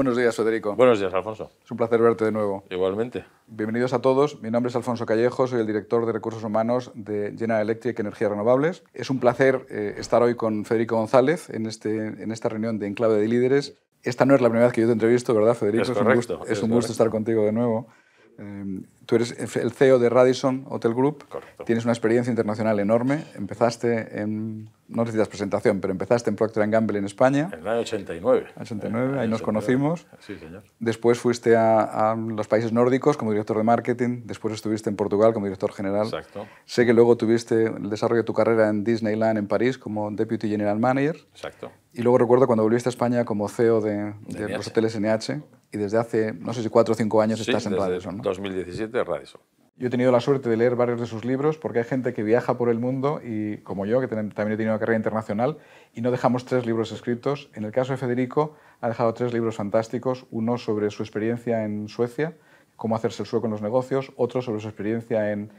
Buenos días, Federico. Buenos días, Alfonso. Es un placer verte de nuevo. Igualmente. Bienvenidos a todos. Mi nombre es Alfonso Callejo, soy el director de Recursos Humanos de General Electric Energías Renovables. Es un placer eh, estar hoy con Federico González en, este, en esta reunión de Enclave de Líderes. Esta no es la primera vez que yo te entrevisto, ¿verdad, Federico? Es, es un gusto estar contigo de nuevo. Em, tú eres el CEO de Radisson Hotel Group, Correcto. tienes una experiencia internacional enorme, empezaste en, no necesitas presentación, pero empezaste en Procter Gamble en España. En el año 89. 89, ahí nos conocimos. Sí, señor. Después fuiste a, los países nórdicos como director de marketing, después estuviste en Portugal como director general. Exacto. Sé que luego tuviste el desarrollo de tu carrera en Disneyland en París como Deputy General Manager. Exacto. Y luego recuerdo cuando volviste a España como CEO de, de los hoteles NH y desde hace, no sé si cuatro o cinco años estás en Radisson. ¿no? 2017 Radisson. Yo he tenido la suerte de leer varios de sus libros porque hay gente que viaja por el mundo y, como yo, que también he tenido una carrera internacional, y no dejamos tres libros escritos. En el caso de Federico, ha dejado tres libros fantásticos, uno sobre su experiencia en Suecia, cómo hacerse el sueco en los negocios, otro sobre su experiencia en,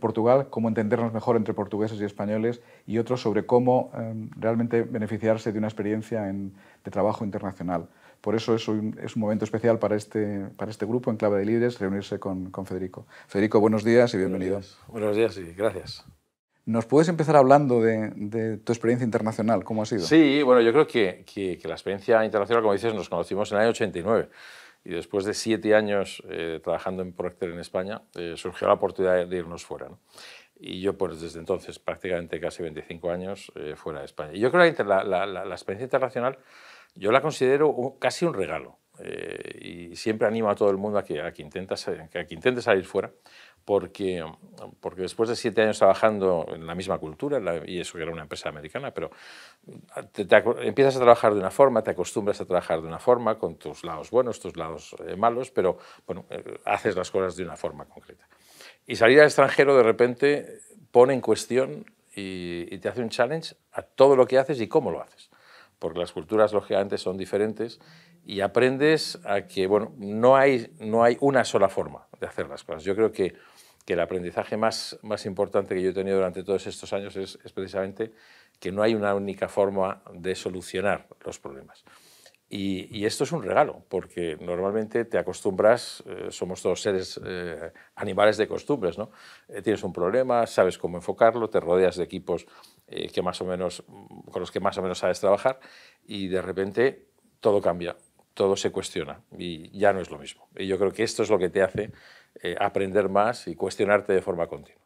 Portugal, cómo entendernos mejor entre portugueses y españoles, y otro sobre cómo em, realmente beneficiarse de una experiencia de trabajo internacional. Por eso es un, momento especial para este, para este grupo, en clave de líderes, reunirse con, Federico. Federico, buenos días y bienvenido. Buenos días, y gracias. ¿Nos puedes empezar hablando de, tu experiencia internacional? ¿Cómo ha sido? Sí, bueno, yo creo que, la experiencia internacional, como dices, nos conocimos en el año 89 y después de siete años eh, trabajando en Procter en España, eh, surgió la oportunidad de irnos fuera. Y yo, pues desde entonces, prácticamente casi 25 años eh, fuera de España. Y yo creo que la experiencia internacional yo la considero casi un regalo. Eh, y siempre animo a todo el mundo a que, a que intente salir fuera, porque, porque después de siete años trabajando en la misma cultura, y eso que era una empresa americana, pero empiezas a trabajar de una forma, te acostumbras a trabajar de una forma, con tus lados buenos, tus lados eh, malos, pero eh, haces las cosas de una forma concreta. Y salir al extranjero de repente pone en cuestión y te hace un challenge a todo lo que haces y cómo lo haces porque las culturas lógicamente son diferentes y aprendes a que no, hay, una sola forma de hacer las cosas. Yo creo que, el aprendizaje más, importante que yo he tenido durante todos estos años es precisamente que no hay una única forma de solucionar los problemas. Y, esto es un regalo, porque normalmente te acostumbras, eh, somos todos seres eh, animales de costumbres, ¿no? Eh, tienes un problema, sabes cómo enfocarlo, te rodeas de equipos que más o menos, mm, con los que más o menos sabes trabajar y de repente todo cambia, todo se cuestiona y ya no es lo mismo. Y yo creo que esto es lo que te hace aprender más y cuestionarte de forma continua.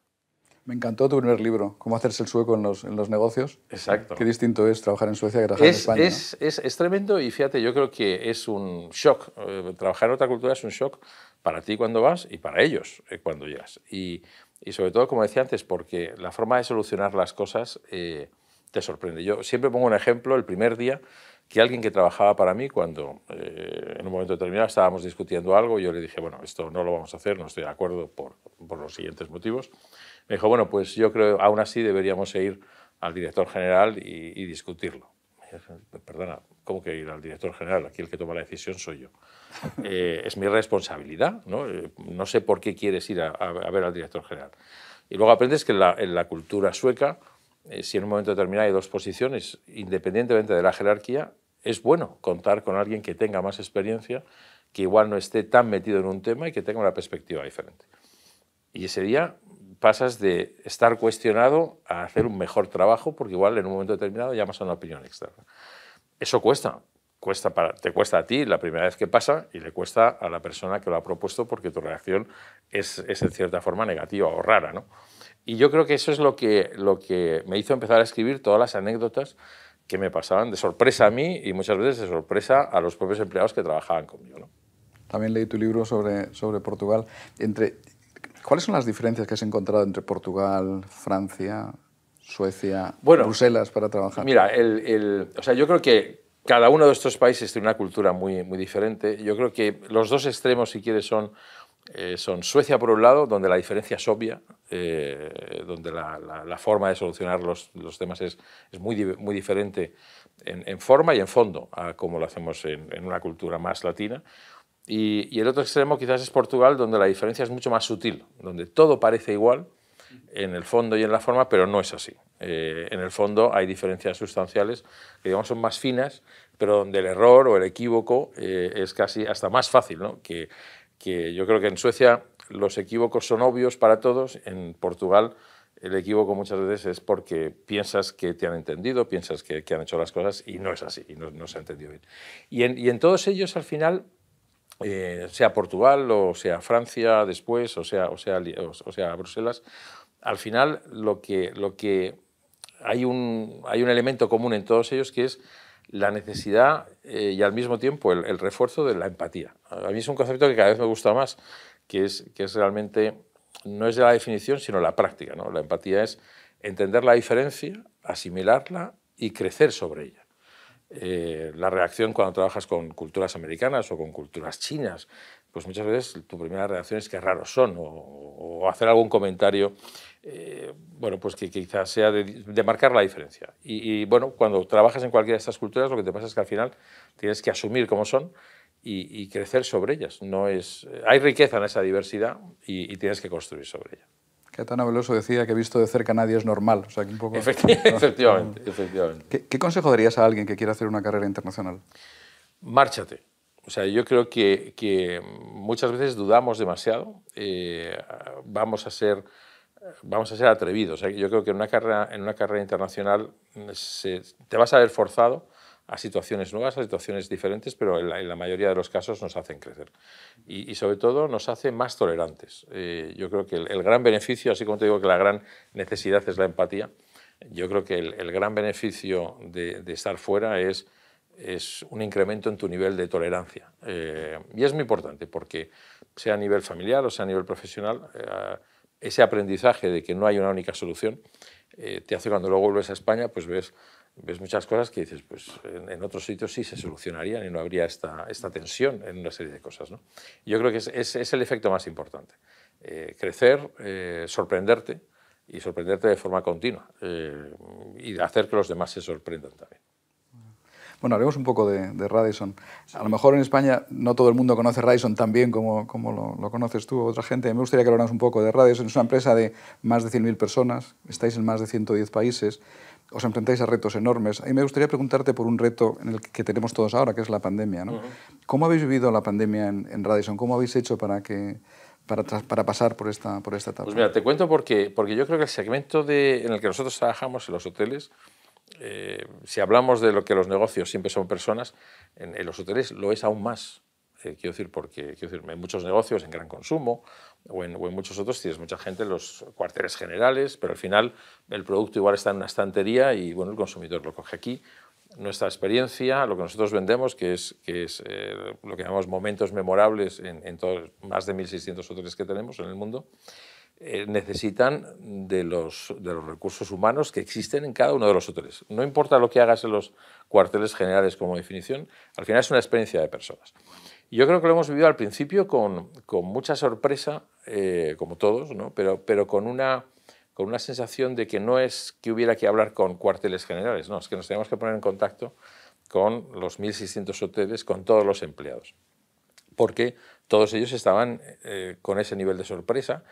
Me encantó tu primer libro, Cómo hacerse el sueco en los, en los negocios. Exacto. Qué distinto es trabajar en Suecia que trabajar en España. Es, tremendo y fíjate, yo creo que es un shock. Eh, trabajar en otra cultura es un shock para ti cuando vas y para ellos eh, cuando llegas. Y, sobre todo, como decía antes, porque la forma de solucionar las cosas eh, te sorprende. Yo siempre pongo un ejemplo, el primer día que alguien que trabajaba para mí, cuando eh, en un momento determinado estábamos discutiendo algo, yo le dije, bueno, esto no lo vamos a hacer, no estoy de acuerdo por, los siguientes motivos, me dijo, bueno, pues yo creo, aún así deberíamos ir al director general y, discutirlo. Perdona, ¿cómo que ir al director general? Aquí el que toma la decisión soy yo. Eh, es mi responsabilidad, ¿no? Eh, no sé por qué quieres ir a, ver al director general. Y luego aprendes que en la cultura sueca eh, si en un momento determinado hay dos posiciones, independientemente de la jerarquía, es bueno contar con alguien que tenga más experiencia, que igual no esté tan metido en un tema y que tenga una perspectiva diferente. Y ese día pasas de estar cuestionado a hacer un mejor trabajo, porque igual en un momento determinado llamas a una opinión externa. Eso cuesta, cuesta te cuesta a ti la primera vez que pasa y le cuesta a la persona que lo ha propuesto porque tu reacción es, es en cierta forma negativa o rara. ¿no? Y yo creo que eso es lo que, lo que me hizo empezar a escribir todas las anécdotas que me pasaban de sorpresa a mí y muchas veces de sorpresa a los propios empleados que trabajaban conmigo. También leí tu libro sobre, sobre Portugal. Entre, ¿Cuáles son las diferencias que has encontrado entre Portugal, Francia, Suecia, bueno, Bruselas para trabajar? Mira, el, el, o sea, yo creo que cada uno de estos países tiene una cultura muy, muy diferente. Yo creo que los dos extremos, si quieres, son eh, son Suecia por un lado, donde la diferencia es obvia, eh, donde la, forma de solucionar los, temas es, muy, muy diferente en, forma y en fondo a como lo hacemos en, una cultura más latina. Y, el otro extremo quizás es Portugal, donde la diferencia es mucho más sutil, donde todo parece igual en el fondo y en la forma, pero no es así. Eh, en el fondo hay diferencias sustanciales que digamos son más finas, pero donde el error o el equívoco es casi hasta más fácil ¿no? que, que yo creo que en Suecia los equívocos son obvios para todos, en Portugal el equívoco muchas veces es porque piensas que te han entendido, piensas que, han hecho las cosas y no es así, y no, se ha entendido bien. Y en, todos ellos al final eh, sea Portugal o sea Francia después, o sea, o sea, o sea Bruselas, al final lo que, lo que hay, un, hay un elemento común en todos ellos que es la necesidad eh, y al mismo tiempo el, refuerzo de la empatía. A mí es un concepto que cada vez me gusta más, que es, que es realmente, no es de la definición, sino la práctica. ¿no? La empatía es entender la diferencia, asimilarla y crecer sobre ella. Eh, la reacción cuando trabajas con culturas americanas o con culturas chinas, pues muchas veces tu primera reacción es que raros son o hacer algún comentario eh, bueno, pues que, quizás sea de, marcar la diferencia. Y, bueno, cuando trabajas en cualquiera de estas culturas, lo que te pasa es que al final tienes que asumir cómo son y, crecer sobre ellas. No es, eh, hay riqueza en esa diversidad y, tienes que construir sobre ella. tan abeloso decía que visto de cerca nadie es normal. O sea, que un poco... efectivamente, efectivamente, ¿Qué, consejo darías a alguien que quiera hacer una carrera internacional? Márchate. O sea, yo creo que, muchas veces dudamos demasiado. Eh, vamos a ser vamos a ser atrevidos. ¿eh? Yo creo que en una carrera, en una carrera internacional mm, te vas a ver forzado a situaciones nuevas, a situaciones diferentes, pero en la, mayoría de los casos nos hacen crecer. Y, sobre todo nos hace más tolerantes. Eh, yo creo que el, gran beneficio, así como te digo que la gran necesidad es la empatía, yo creo que el, gran beneficio de, estar fuera es, es un incremento en tu nivel de tolerancia. Eh, y es muy importante porque sea a nivel familiar o sea a nivel profesional, ese aprendizaje de que no hay una única solución, eh, te hace cuando luego vuelves a España, pues ves, ves muchas cosas que dices, pues en, otros sitios sí se solucionarían y no habría esta, esta tensión en una serie de cosas. Yo creo que es, el efecto más importante. Eh, crecer, eh, sorprenderte y sorprenderte de forma continua y hacer que los demás se sorprendan también. Bueno, haremos un poco de, de Radisson. A lo mejor en España no todo el mundo conoce Radisson tan bien como, como lo, conoces tú o otra gente. Me gustaría que habláramos un poco de Radisson. Es una empresa de más de 100.000 personas, estáis en más de 110 países, os enfrentáis a retos enormes. A mí me gustaría preguntarte por un reto en el que tenemos todos ahora, que es la pandemia. ¿no? ¿Cómo habéis vivido la pandemia en, en Radisson? ¿Cómo habéis hecho para que para, para, pasar por esta, por esta etapa? Pues mira, te cuento porque, porque yo creo que el segmento de, en el que nosotros trabajamos en los hoteles eh, si hablamos de lo que los negocios siempre son personas, en, los hoteles lo es aún más. Eh, quiero decir, porque quiero en muchos negocios, en gran consumo o en, muchos otros, tienes mucha gente en los cuarteles generales, pero al final el producto igual está en una estantería y bueno, el consumidor lo coge aquí. Nuestra experiencia, lo que nosotros vendemos, que es, que es eh, lo que llamamos momentos memorables en, todos, más de 1.600 hoteles que tenemos en el mundo, eh, necesitan de los, de los recursos humanos que existen en cada uno de los hoteles. No importa lo que hagas en los cuarteles generales como definición, al final es una experiencia de personas. yo creo que lo hemos vivido al principio con, con mucha sorpresa, eh, como todos, ¿no? pero, pero con, una, con una sensación de que no es que hubiera que hablar con cuarteles generales, no, es que nos teníamos que poner en contacto con los 1.600 hoteles, con todos los empleados, porque todos ellos estaban eh, con ese nivel de sorpresa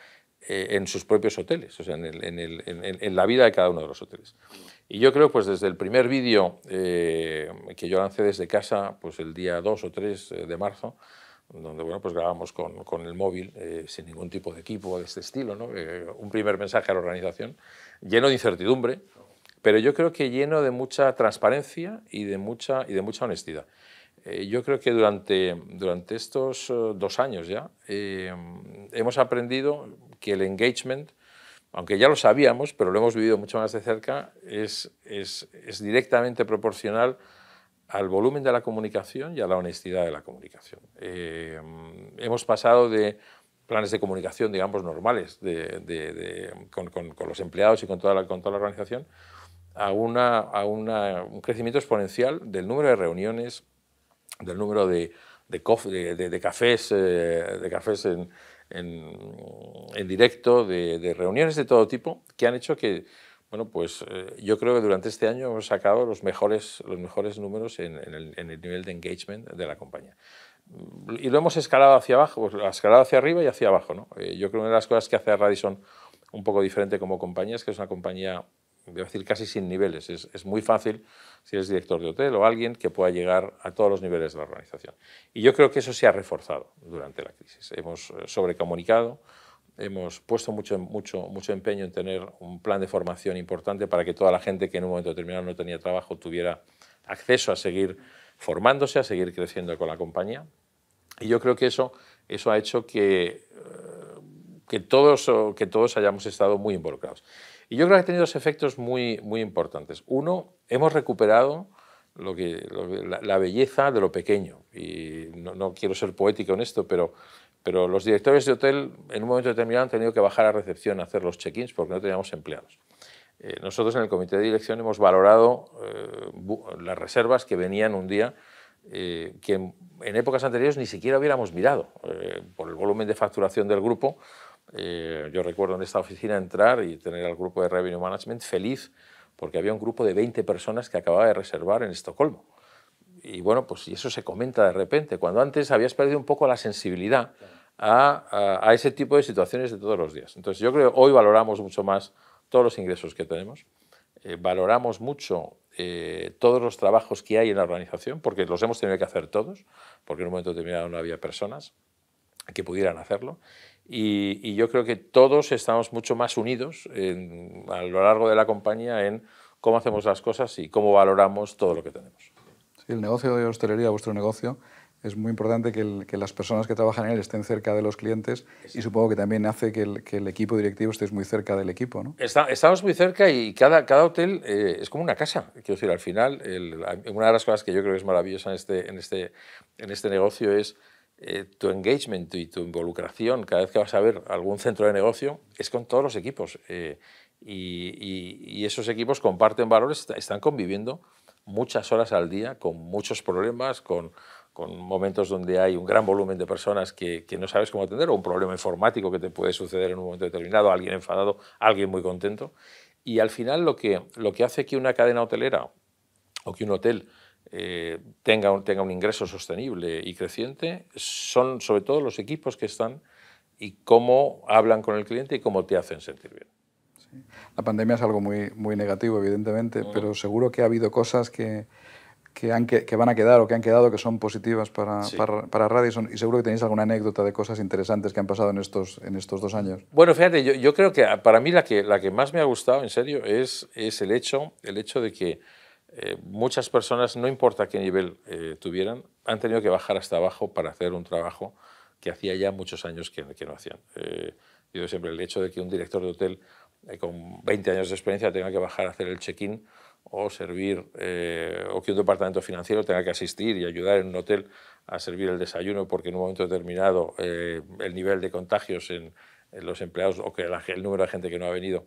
eh, en sus propios hoteles, o sea, en, la vida de cada uno de los hoteles. Y yo creo, pues desde el primer vídeo eh, que yo lancé desde casa, pues el día 2 o 3 eh, de marzo, donde bueno, pues grabamos con, el móvil, sin ningún tipo de equipo de este estilo, ¿no? un primer mensaje a la organización, lleno de incertidumbre, pero yo creo que lleno de mucha transparencia y de mucha, y de mucha honestidad. yo creo que durante, durante estos dos años ya hemos aprendido que el engagement, aunque ya lo sabíamos, pero lo hemos vivido mucho más de cerca, es, es, es directamente proporcional al volumen de la comunicación y a la honestidad de la comunicación. Eh, hemos pasado de planes de comunicación, digamos, normales de, con, con, los empleados y con toda la, con toda la organización, a, una, a una, un crecimiento exponencial del número de reuniones, del número de, de, cafés, eh, de cafés en, en, directo, de, reuniones de todo tipo, que han hecho que, bueno, pues eh, yo creo que durante este año hemos sacado los mejores, los mejores números en, el, nivel de engagement de la compañía y lo hemos escalado hacia abajo, pues ha escalado hacia arriba y hacia abajo. ¿no? Eh, yo creo que una de las cosas que hace a Radisson un poco diferente como compañía es que es una compañía a decir, casi sin niveles. Es, muy fácil, si eres director de hotel o alguien, que pueda llegar a todos los niveles de la organización. Y yo creo que eso se ha reforzado durante la crisis. Hemos eh, sobrecomunicado, hemos puesto mucho, mucho, mucho empeño en tener un plan de formación importante para que toda la gente que en un momento determinado no tenía trabajo tuviera acceso a seguir formándose, a seguir creciendo con la compañía. Y yo creo que eso, eso ha hecho que, eh, que, todos, que todos hayamos estado muy involucrados. Y yo creo que ha tenido dos efectos muy, muy importantes. Uno, hemos recuperado lo que, la, belleza de lo pequeño. Y no, quiero ser poético en esto, pero, pero los directores de hotel en un momento determinado han tenido que bajar a recepción a hacer los check-ins porque no teníamos empleados. Eh, nosotros en el comité de dirección hemos valorado eh, las reservas que venían un día eh, que en, en, épocas anteriores ni siquiera hubiéramos mirado por el volumen de facturación del grupo eh, yo recuerdo en esta oficina entrar y tener al grupo de Revenue Management feliz porque había un grupo de 20 personas que acababa de reservar en Estocolmo. Y bueno, pues eso se comenta de repente, cuando antes habías perdido un poco la sensibilidad a, ese tipo de situaciones de todos los días. Entonces yo creo que hoy valoramos mucho más todos los ingresos que tenemos, eh, valoramos mucho eh, todos los trabajos que hay en la organización, porque los hemos tenido que hacer todos, porque en un momento determinado no había personas, que pudieran hacerlo. Y, yo creo que todos estamos mucho más unidos a lo largo de la compañía en cómo hacemos las cosas y cómo valoramos todo lo que tenemos. el negocio de hostelería, vuestro negocio, es muy importante que, las personas que trabajan en él estén cerca de los clientes y supongo que también hace que el, equipo directivo estéis muy cerca del equipo, ¿no? estamos muy cerca y cada, cada hotel eh, es como una casa. Quiero decir, al final, una de las cosas que yo creo que es maravillosa en este, en este, en este negocio es eh, tu engagement y tu involucración cada vez que vas a ver algún centro de negocio es con todos los equipos. Eh, y, esos equipos comparten valores, están conviviendo muchas horas al día con muchos problemas, con, momentos donde hay un gran volumen de personas que, no sabes cómo atender, o un problema informático que te puede suceder en un momento determinado, alguien enfadado, alguien muy contento. Y al final lo que, lo que hace que una cadena hotelera o que un hotel eh, tenga, un, ingreso sostenible y creciente son sobre todo los equipos que están y cómo hablan con el cliente y cómo te hacen sentir bien. La pandemia es algo muy, muy negativo, evidentemente, pero seguro que ha habido cosas que, que, van a quedar o que han quedado que son positivas para, y seguro que tenéis alguna anécdota de cosas interesantes que han pasado en estos, en estos dos años. Bueno, fíjate, yo, yo creo que ah, para mí la que, la que más me ha gustado, en serio, es, es el, hecho, el hecho de que eh, muchas personas, no importa qué nivel eh, tuvieran, han tenido que bajar hasta abajo para hacer un trabajo que hacía ya muchos años que, que no hacían. Eh, yo siempre el hecho de que un director de hotel con 20 años de experiencia tenga que bajar a hacer el check-in o servir, o que un departamento financiero tenga que asistir y ayudar en un hotel a servir el desayuno porque en un momento determinado el nivel de contagios en, los empleados o que el número de gente que no ha venido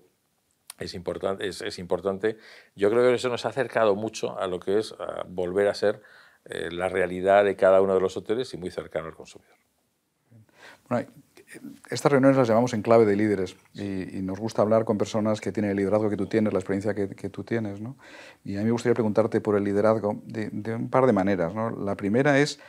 es importante, es, importante. Yo creo que eso nos ha acercado mucho a lo que es volver a ser eh, la realidad de cada uno de los hoteles y muy cercano al consumidor. Bueno, eh, estas reuniones las llamamos en clave de líderes y, nos gusta hablar con personas que tienen el liderazgo que tú tienes, la experiencia que, tú tienes. Y a mí me gustaría preguntarte por el liderazgo de, un par de maneras. La primera es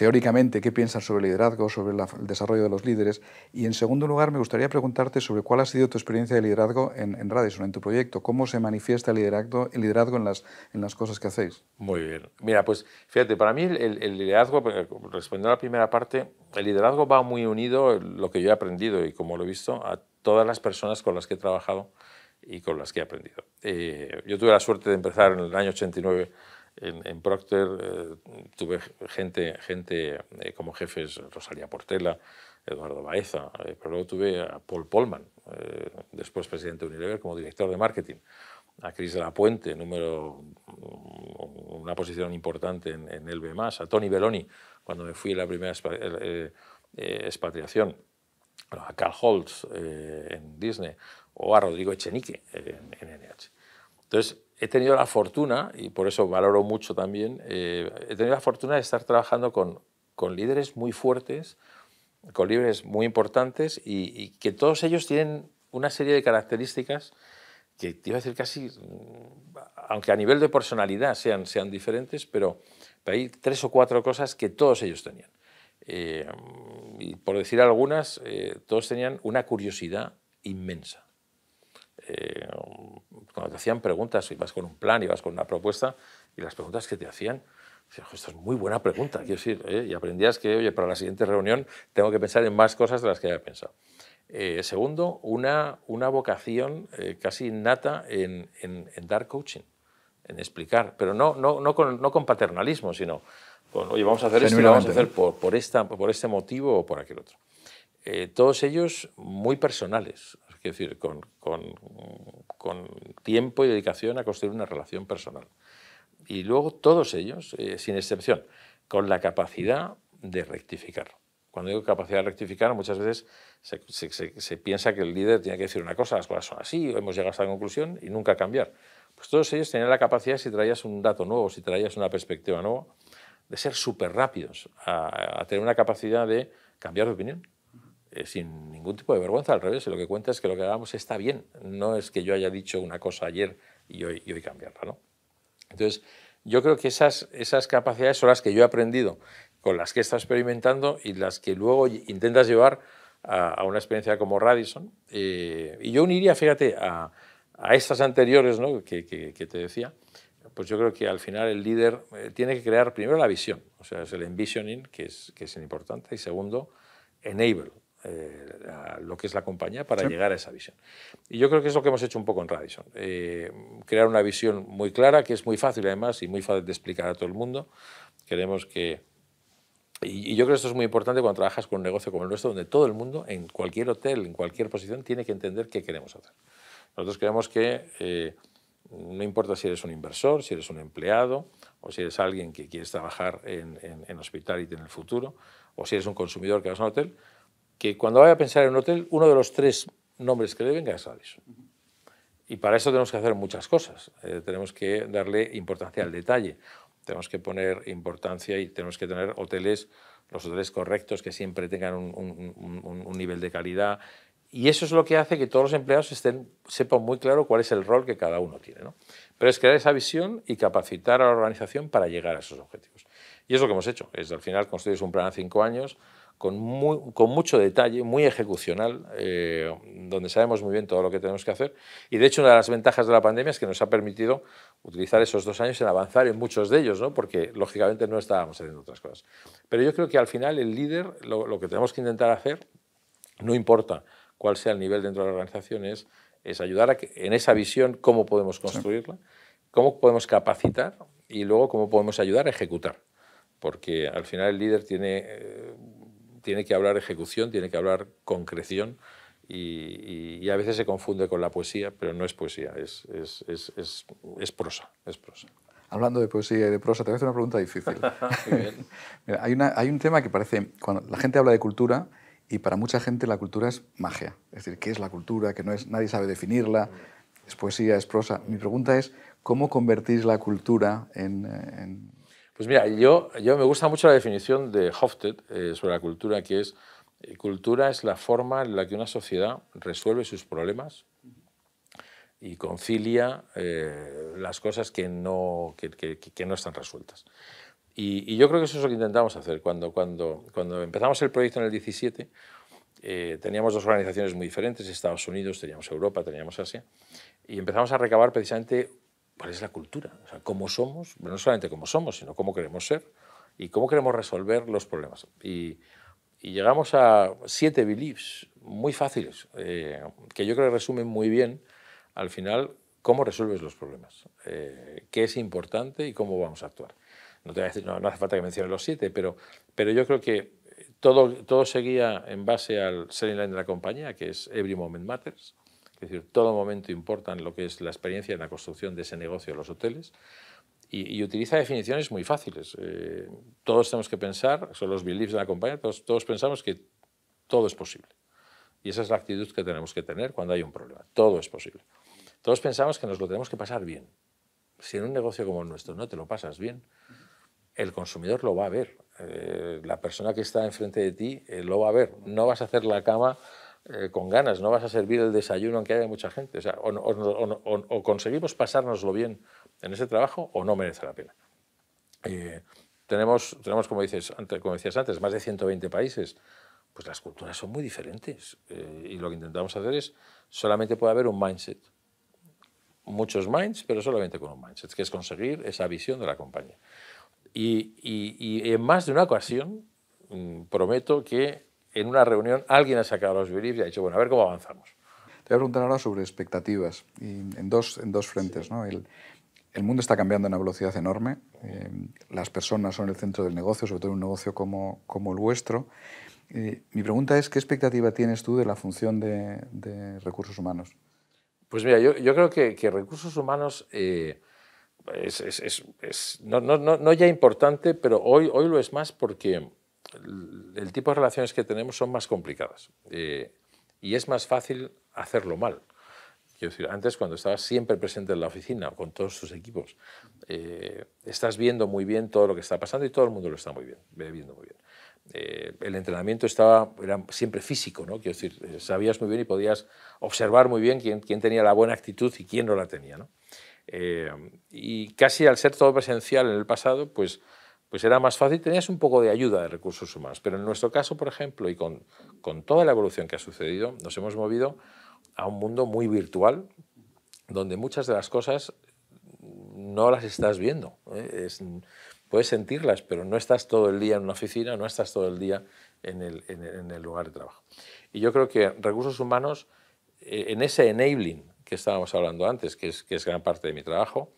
teóricamente qué piensas sobre el liderazgo, sobre el desarrollo de los líderes. Y en segundo lugar, me gustaría preguntarte sobre cuál ha sido tu experiencia de liderazgo en, en Radisson, en tu proyecto. ¿Cómo se manifiesta el liderazgo, en, las, cosas que hacéis? Muy bien. Mira, pues fíjate, para mí el, liderazgo, eh, respondiendo a la primera parte, el liderazgo va muy unido, lo que yo he aprendido y como lo he visto, a todas las personas con las que he trabajado y con las que he aprendido. Eh, yo tuve la suerte de empezar en el año 89 en, Procter eh, tuve gente, gente eh, como jefes, Rosalía Portela, Eduardo Baeza, eh, pero luego tuve a Paul Polman, después presidente de Unilever, como director de marketing, a Cris de la Puente, número, mm, una posición importante en, el BMAS, a Tony Belloni, cuando me fui a la primera expatriación, a Carl Holtz en Disney, o a Rodrigo Echenique en, en NH. Entonces, he tenido la fortuna, y por eso valoro mucho también, eh, he tenido la fortuna de estar trabajando con, con líderes muy fuertes, con líderes muy importantes y, que todos ellos tienen una serie de características que te iba a decir casi, mm, aunque a nivel de personalidad sean, sean diferentes, pero, hay tres o cuatro cosas que todos ellos tenían. Eh, y por decir algunas, eh, todos tenían una curiosidad inmensa. Eh, cuando te hacían preguntas, ibas con un plan, ibas con una propuesta, y las preguntas que te hacían, esto es muy buena pregunta, quiero decir, y aprendías que, oye, para la siguiente reunión tengo que pensar en más cosas de las que haya pensado. Eh, segundo, una, una vocación eh, casi innata en, en, dar coaching, en explicar, pero no, no, no, con, no con paternalismo, sino con, oye, vamos a hacer esto y lo vamos a hacer por, por, esta, por este motivo o por aquel otro. Eh, todos ellos muy personales, es decir, con, tiempo y dedicación a construir una relación personal. Y luego todos ellos, eh, sin excepción, con la capacidad de rectificar. Cuando digo capacidad de rectificar, muchas veces se, piensa que el líder tiene que decir una cosa, las cosas son así, hemos llegado a esta conclusión y nunca cambiar. Pues todos ellos tenían la capacidad, si traías un dato nuevo, si traías una perspectiva nueva, de ser súper rápidos, a tener una capacidad de cambiar de opinión, eh, sin ningún tipo de vergüenza, al revés, lo que cuenta es que lo que hagamos está bien, no es que yo haya dicho una cosa ayer y hoy, y cambiarla. Entonces, yo creo que esas, capacidades son las que yo he aprendido, con las que he estado experimentando y las que luego intentas llevar a, una experiencia como Radisson. Eh, y yo uniría, fíjate, a, estas anteriores ¿no? que, te decía, pues yo creo que al final el líder eh, tiene que crear primero la visión, o sea, es el envisioning, que es, que es importante, y segundo, enable, eh, lo que es la compañía para llegar a esa visión. Y yo creo que es lo que hemos hecho un poco en Radisson. Eh, crear una visión muy clara, que es muy fácil además y muy fácil de explicar a todo el mundo. Queremos que... Y, yo creo que esto es muy importante cuando trabajas con un negocio como el nuestro, donde todo el mundo, en cualquier hotel, en cualquier posición, tiene que entender qué queremos hacer. Nosotros creemos que, eh, no importa si eres un inversor, si eres un empleado, o si eres alguien que quieres trabajar en, en, en hospitality en el futuro, o si eres un consumidor que vas a un hotel, que cuando vaya a pensar en un hotel, uno de los tres nombres que le venga es visión. Y para eso tenemos que hacer muchas cosas. Eh, tenemos que darle importancia al detalle. Tenemos que poner importancia y tenemos que tener hoteles, los hoteles correctos, que siempre tengan un, nivel de calidad. Y eso es lo que hace que todos los empleados estén, sepan muy claro cuál es el rol que cada uno tiene. ¿no? Pero es crear esa visión y capacitar a la organización para llegar a esos objetivos. Y es lo que hemos hecho. Es al final construyes un plan a cinco años con, mucho detalle, muy ejecucional, eh, donde sabemos muy bien todo lo que tenemos que hacer. Y de hecho, una de las ventajas de la pandemia es que nos ha permitido utilizar esos dos años en avanzar en muchos de ellos, ¿no? porque lógicamente no estábamos haciendo otras cosas. Pero yo creo que al final el líder, lo, que tenemos que intentar hacer, no importa cuál sea el nivel dentro de la organización, es, ayudar a que, en esa visión cómo podemos construirla, cómo podemos capacitar y luego cómo podemos ayudar a ejecutar. Porque al final el líder tiene... Eh, tiene que hablar ejecución, tiene que hablar concreción. Y, a veces se confunde con la poesía, pero no es poesía, es, prosa, es prosa. Hablando de poesía y de prosa, te voy a una pregunta difícil. hay, un tema que parece, cuando la gente habla de cultura, y para mucha gente la cultura es magia. Es decir, ¿qué es la cultura? Que no es, nadie sabe definirla. Es poesía, es prosa. Mi pregunta es, ¿cómo convertís la cultura en eh, pues mira, yo, yo me gusta mucho la definición de Hofstede eh, sobre la cultura, que es, eh, cultura es la forma en la que una sociedad resuelve sus problemas y concilia eh, las cosas que no, que, no están resueltas. Y, yo creo que eso es lo que intentamos hacer. Cuando, cuando, cuando empezamos el proyecto en el 17, teníamos dos organizaciones muy diferentes, Estados Unidos, teníamos Europa, teníamos Asia, y empezamos a recabar precisamente ¿Cuál es la cultura? O sea, ¿Cómo somos? no solamente cómo somos, sino cómo queremos ser y cómo queremos resolver los problemas. Y, llegamos a siete beliefs muy fáciles, eh, que yo creo que resumen muy bien al final cómo resuelves los problemas, eh, qué es importante y cómo vamos a actuar. No, te hace falta que mencione los siete, pero, pero yo creo que todo, todo seguía en base al selling line de la compañía, que es Every Moment Matters, es decir, todo momento en lo que es la experiencia en la construcción de ese negocio, de los hoteles. Y, utiliza definiciones muy fáciles. Eh, todos tenemos que pensar, son los beliefs de la compañía, todos, todos pensamos que todo es posible. Y esa es la actitud que tenemos que tener cuando hay un problema. Todo es posible. Todos pensamos que nos lo tenemos que pasar bien. Si en un negocio como el nuestro no te lo pasas bien, el consumidor lo va a ver. Eh, la persona que está enfrente de ti eh, lo va a ver. No vas a hacer la cama eh, con ganas, no vas a servir el desayuno aunque haya mucha gente. O, conseguimos pasárnoslo bien en ese trabajo o no merece la pena. Eh, tenemos, tenemos como, dices, como decías antes, más de 120 países. Pues las culturas son muy diferentes eh, y lo que intentamos hacer es solamente puede haber un mindset. Muchos minds, pero solamente con un mindset, que es conseguir esa visión de la compañía. y en más de una ocasión mm, prometo que en una reunión alguien ha sacado los beliefs y ha dicho, bueno, a ver cómo avanzamos. Te voy a preguntar ahora sobre expectativas en, dos, en dos frentes. ¿no? El, el, mundo está cambiando a una velocidad enorme, eh, las personas son el centro del negocio, sobre todo en un negocio como, como el vuestro. Eh, mi pregunta es, ¿qué expectativa tienes tú de la función de, recursos humanos? Pues mira, yo, yo creo que, recursos humanos eh, es, es, no, no, no, ya importante, pero hoy, hoy lo es más porque el, tipo de relaciones que tenemos son más complicadas eh, y es más fácil hacerlo mal. Quiero decir, antes cuando estabas siempre presente en la oficina con todos tus equipos, eh, estás viendo muy bien todo lo que está pasando y todo el mundo lo está muy bien, viendo muy bien. Eh, el entrenamiento estaba, era siempre físico, ¿no? Quiero decir, sabías muy bien y podías observar muy bien quién, tenía la buena actitud y quién no la tenía, ¿no? y casi al ser todo presencial en el pasado, pues pues era más fácil, tenías un poco de ayuda de recursos humanos. Pero en nuestro caso, por ejemplo, y con, toda la evolución que ha sucedido, nos hemos movido a un mundo muy virtual, donde muchas de las cosas no las estás viendo. ¿eh? puedes sentirlas, pero no estás todo el día en una oficina, no estás todo el día en el, lugar de trabajo. Y yo creo que recursos humanos, eh, en ese enabling que estábamos hablando antes, que es, que es gran parte de mi trabajo,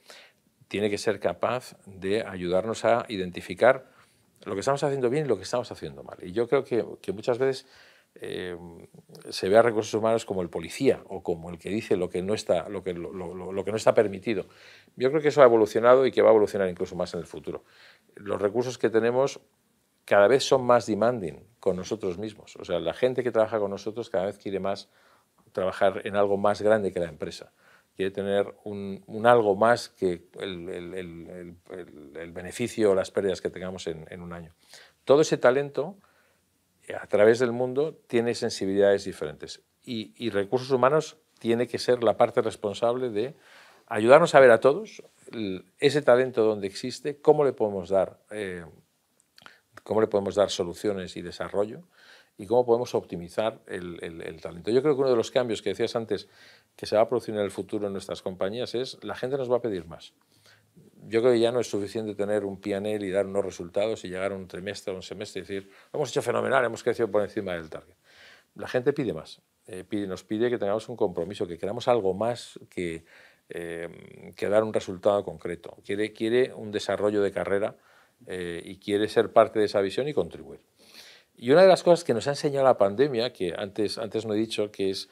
tiene que ser capaz de ayudarnos a identificar lo que estamos haciendo bien y lo que estamos haciendo mal. Y yo creo que, muchas veces eh, se ve a recursos humanos como el policía o como el que dice lo que, no está, lo, que, lo que no está permitido. Yo creo que eso ha evolucionado y que va a evolucionar incluso más en el futuro. Los recursos que tenemos cada vez son más demanding con nosotros mismos. O sea, la gente que trabaja con nosotros cada vez quiere más trabajar en algo más grande que la empresa quiere tener un, algo más que el, beneficio o las pérdidas que tengamos en, un año. Todo ese talento, eh, a través del mundo, tiene sensibilidades diferentes y, recursos humanos tiene que ser la parte responsable de ayudarnos a ver a todos ese talento donde existe, cómo le podemos dar, eh, cómo le podemos dar soluciones y desarrollo y cómo podemos optimizar el, el, talento. Yo creo que uno de los cambios que decías antes que se va a producir en el futuro en nuestras compañías es la gente nos va a pedir más. Yo creo que ya no es suficiente tener un PNL y dar unos resultados y llegar a un trimestre o un semestre y decir, hemos hecho fenomenal, hemos crecido por encima del target. La gente pide más, eh, nos pide que tengamos un compromiso, que queramos algo más que, eh, que dar un resultado concreto. Quiere, quiere un desarrollo de carrera eh, y quiere ser parte de esa visión y contribuir. Y una de las cosas que nos ha enseñado la pandemia, que antes, antes no he dicho, que es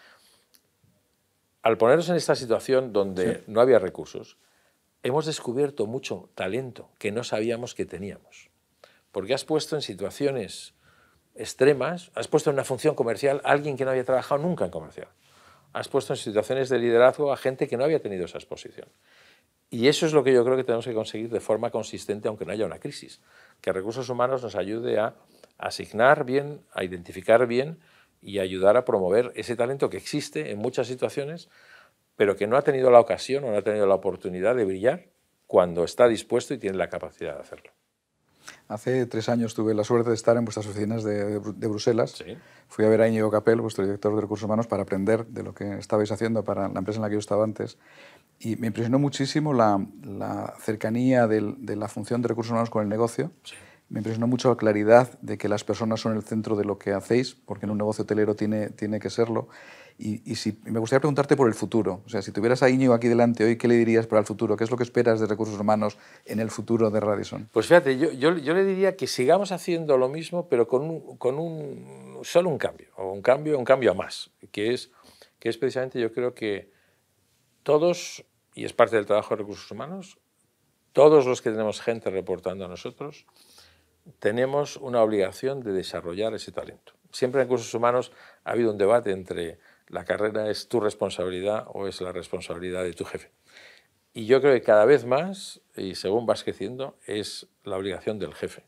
al ponernos en esta situación donde no había recursos, hemos descubierto mucho talento que no sabíamos que teníamos. Porque has puesto en situaciones extremas, has puesto en una función comercial a alguien que no había trabajado nunca en comercial. Has puesto en situaciones de liderazgo a gente que no había tenido esa exposición. Y eso es lo que yo creo que tenemos que conseguir de forma consistente, aunque no haya una crisis. Que recursos humanos nos ayude a asignar bien, a identificar bien y ayudar a promover ese talento que existe en muchas situaciones, pero que no ha tenido la ocasión o no ha tenido la oportunidad de brillar cuando está dispuesto y tiene la capacidad de hacerlo. Hace tres años tuve la suerte de estar en vuestras oficinas de, Bruselas. Fui a ver a Íñigo Capel, vuestro director de recursos humanos, para aprender de lo que estabais haciendo para la empresa en la que yo estaba antes. Y me impresionó muchísimo la, cercanía de la función de recursos humanos con el negocio me impresionó mucho la claridad de que las personas son el centro de lo que hacéis, porque en un negocio hotelero tiene, que serlo. Y, si, me gustaría preguntarte por el futuro. O sea, si tuvieras a Iñigo aquí delante hoy, ¿qué le dirías para el futuro? ¿Qué es lo que esperas de recursos humanos en el futuro de Radisson? Pues fíjate, yo, le diría que sigamos haciendo lo mismo, pero con, un, solo un cambio, o un cambio, un cambio a más, que es, que es precisamente yo creo que todos, y es parte del trabajo de recursos humanos, todos los que tenemos gente reportando a nosotros, tenemos una obligación de desarrollar ese talento. Siempre en Cursos humanos ha habido un debate entre la carrera es tu responsabilidad o es la responsabilidad de tu jefe. Y yo creo que cada vez más, y según vas creciendo, es la obligación del jefe,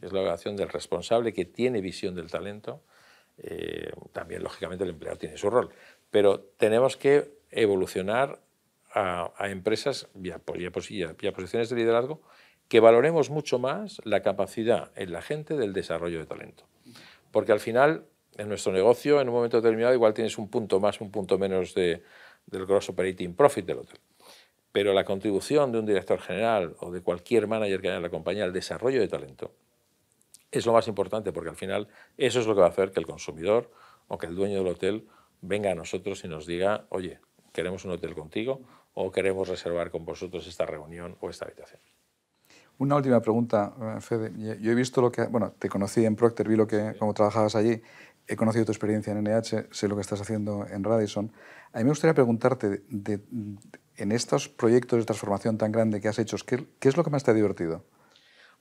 es la obligación del responsable que tiene visión del talento. Eh, también, lógicamente, el empleado tiene su rol, pero tenemos que evolucionar a, empresas vía posiciones de liderazgo que valoremos mucho más la capacidad en la gente del desarrollo de talento. Porque al final, en nuestro negocio, en un momento determinado, igual tienes un punto más, un punto menos del gross operating profit del hotel. Pero la contribución de un director general o de cualquier manager que haya en la compañía al desarrollo de talento es lo más importante, porque al final eso es lo que va a hacer que el consumidor o que el dueño del hotel venga a nosotros y nos diga, oye, queremos un hotel contigo o queremos reservar con vosotros esta reunión o esta habitación. Una última pregunta, eh, Fede. Yo he visto lo que... Bueno, te conocí en Procter, vi lo que, cómo trabajabas allí, he conocido tu experiencia en NH, sé lo que estás haciendo en Radisson. A mí me gustaría preguntarte, en estos proyectos de transformación tan grande que has hecho, ¿qué, es lo que más te ha divertido?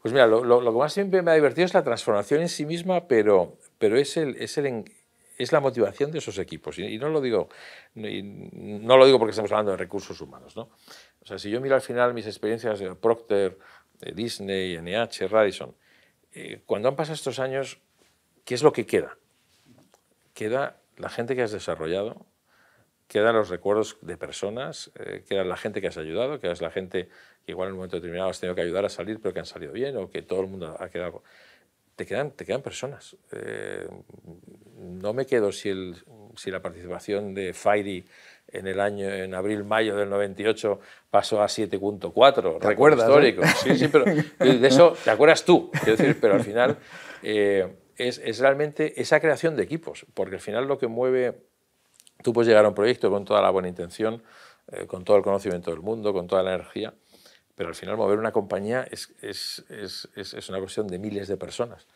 Pues mira, lo, que más siempre me ha divertido es la transformación en sí misma, pero, pero es, el, es, es la motivación de esos equipos. Y, no, lo digo, no lo digo porque estamos hablando de recursos humanos. O sea, si yo miro al final mis experiencias de Procter, este, Disney, NH, Radisson. Eh, cuando han pasado estos años, ¿qué es lo que queda? Queda la gente que has desarrollado, quedan los recuerdos de personas, eh, queda la gente que has ayudado, queda la gente que igual en un momento determinado has tenido que ayudar a salir, pero que han salido bien, o que todo el mundo ha quedado te quedan, te quedan personas. Eh, no me quedo si, el, si la participación de Fairy en el año en abril mayo del 98 pasó a 7.4 recuerda sí de eso te acuerdas tú quiero decir pero al final eh, es, realmente esa creación de equipos porque al final lo que mueve tú puedes llegar a un proyecto con toda la buena intención eh, con todo el conocimiento del mundo con toda la energía pero al final mover una compañía es, es, es, es una cuestión de miles de personas.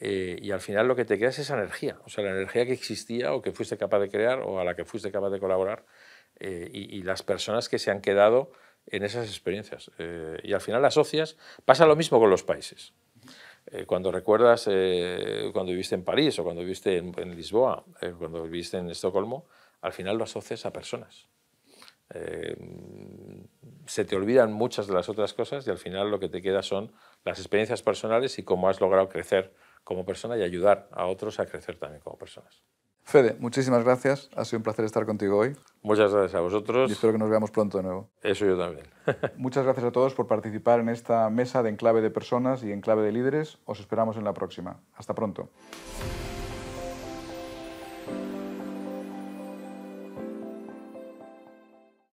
Eh, y al final lo que te queda es esa energía, o sea, la energía que existía o que fuiste capaz de crear o a la que fuiste capaz de colaborar eh, y, las personas que se han quedado en esas experiencias. Eh, y al final las socias, pasa lo mismo con los países. cuando recuerdas cuando viviste en París o cuando viviste en Lisboa, cuando viviste en Estocolmo, al final lo asocias a personas. Em, se te olvidan muchas de las otras cosas y al final lo que te queda son las experiencias personales y cómo has logrado crecer como persona y ayudar a otros a crecer también como personas. Fede, muchísimas gracias. Ha sido un placer estar contigo hoy. Muchas gracias a vosotros. Y espero que nos veamos pronto de nuevo. Eso yo también. Muchas gracias a todos por participar en esta mesa de enclave de personas y enclave de líderes. Os esperamos en la próxima. Hasta pronto.